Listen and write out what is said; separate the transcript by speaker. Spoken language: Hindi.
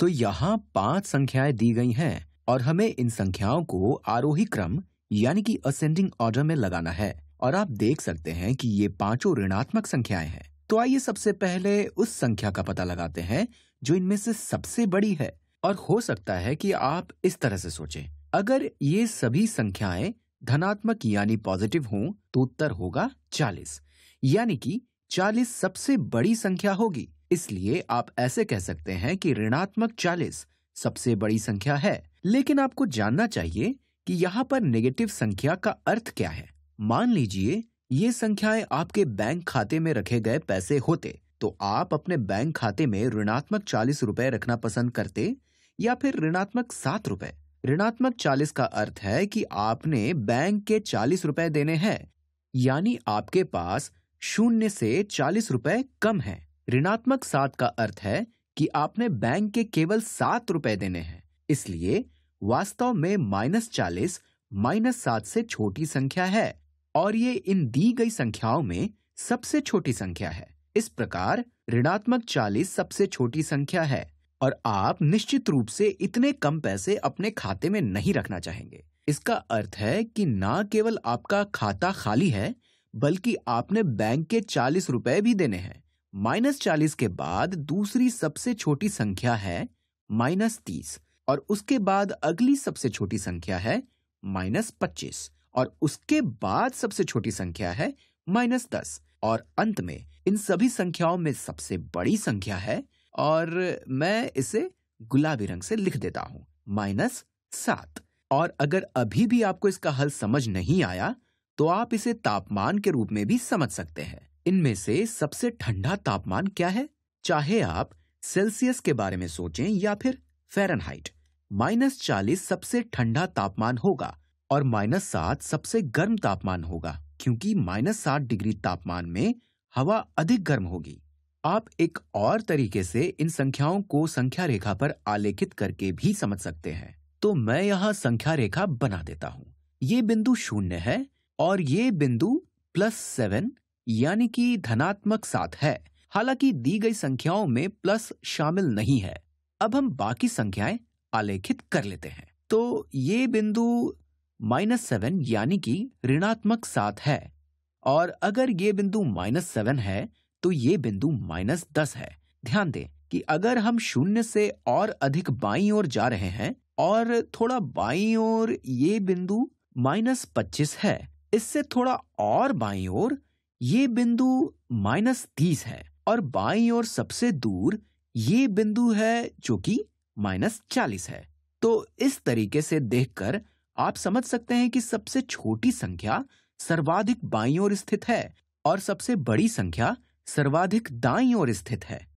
Speaker 1: तो यहाँ पांच संख्याएं दी गई हैं और हमें इन संख्याओं को आरोही क्रम यानी कि असेंडिंग ऑर्डर में लगाना है और आप देख सकते हैं कि ये पांचों ऋणात्मक संख्याएं हैं तो आइए सबसे पहले उस संख्या का पता लगाते हैं जो इनमें से सबसे बड़ी है और हो सकता है कि आप इस तरह से सोचें अगर ये सभी संख्याएं धनात्मक यानी पॉजिटिव हों तो उत्तर होगा 40 यानी कि 40 सबसे बड़ी संख्या होगी इसलिए आप ऐसे कह सकते हैं कि ऋणात्मक चालीस सबसे बड़ी संख्या है लेकिन आपको जानना चाहिए कि यहाँ पर नेगेटिव संख्या का अर्थ क्या है मान लीजिए ये संख्याएं आपके बैंक खाते में रखे गए पैसे होते तो आप अपने बैंक खाते में ऋणात्मक चालीस रूपए रखना पसंद करते या फिर ऋणात्मक सात रूपए ऋणात्मक चालीस का अर्थ है कि आपने बैंक के चालीस रूपए देने हैं यानी आपके पास शून्य से चालीस रूपए कम है ऋणात्मक सात का अर्थ है कि आपने बैंक के केवल सात रुपए देने हैं इसलिए वास्तव में माइनस चालीस माइनस सात से छोटी संख्या है और ये इन दी गई संख्याओं में सबसे छोटी संख्या है इस प्रकार ऋणात्मक चालीस सबसे छोटी संख्या है और आप निश्चित रूप से इतने कम पैसे अपने खाते में नहीं रखना चाहेंगे इसका अर्थ है कि ना केवल आपका खाता खाली है बल्कि आपने बैंक के चालीस रुपए भी देने हैं माइनस चालीस के बाद दूसरी सबसे छोटी संख्या है माइनस तीस और उसके बाद अगली सबसे छोटी संख्या है माइनस पच्चीस और उसके बाद सबसे छोटी संख्या है माइनस दस और अंत में इन सभी संख्याओं में सबसे बड़ी संख्या है और मैं इसे गुलाबी रंग से लिख देता हूं माइनस सात और अगर अभी भी आपको इसका हल समझ नहीं आया तो आप इसे तापमान के रूप में भी समझ सकते हैं इनमें से सबसे ठंडा तापमान क्या है चाहे आप सेल्सियस के बारे में सोचें या फिर फेरनहाइट माइनस चालीस सबसे ठंडा तापमान होगा और माइनस सात सबसे गर्म तापमान होगा क्योंकि माइनस सात डिग्री तापमान में हवा अधिक गर्म होगी आप एक और तरीके से इन संख्याओं को संख्या रेखा पर आलेखित करके भी समझ सकते हैं तो मैं यहाँ संख्या रेखा बना देता हूँ ये बिंदु शून्य है और ये बिंदु प्लस सेवन यानी कि धनात्मक सात है हालांकि दी गई संख्याओं में प्लस शामिल नहीं है अब हम बाकी संख्याएं आलेखित कर लेते हैं तो ये बिंदु माइनस सेवन यानी कि ऋणात्मक सात है और अगर ये बिंदु माइनस सेवन है तो ये बिंदु माइनस दस है ध्यान दें कि अगर हम शून्य से और अधिक बाई ओर जा रहे हैं और थोड़ा बाई ओर ये बिंदु माइनस पच्चीस है इससे थोड़ा और बाई ओर ये बिंदु माइनस तीस है और बाई और सबसे दूर ये बिंदु है जो कि माइनस चालीस है तो इस तरीके से देखकर आप समझ सकते हैं कि सबसे छोटी संख्या सर्वाधिक बाईं ओर स्थित है और सबसे बड़ी संख्या सर्वाधिक दाईं ओर स्थित है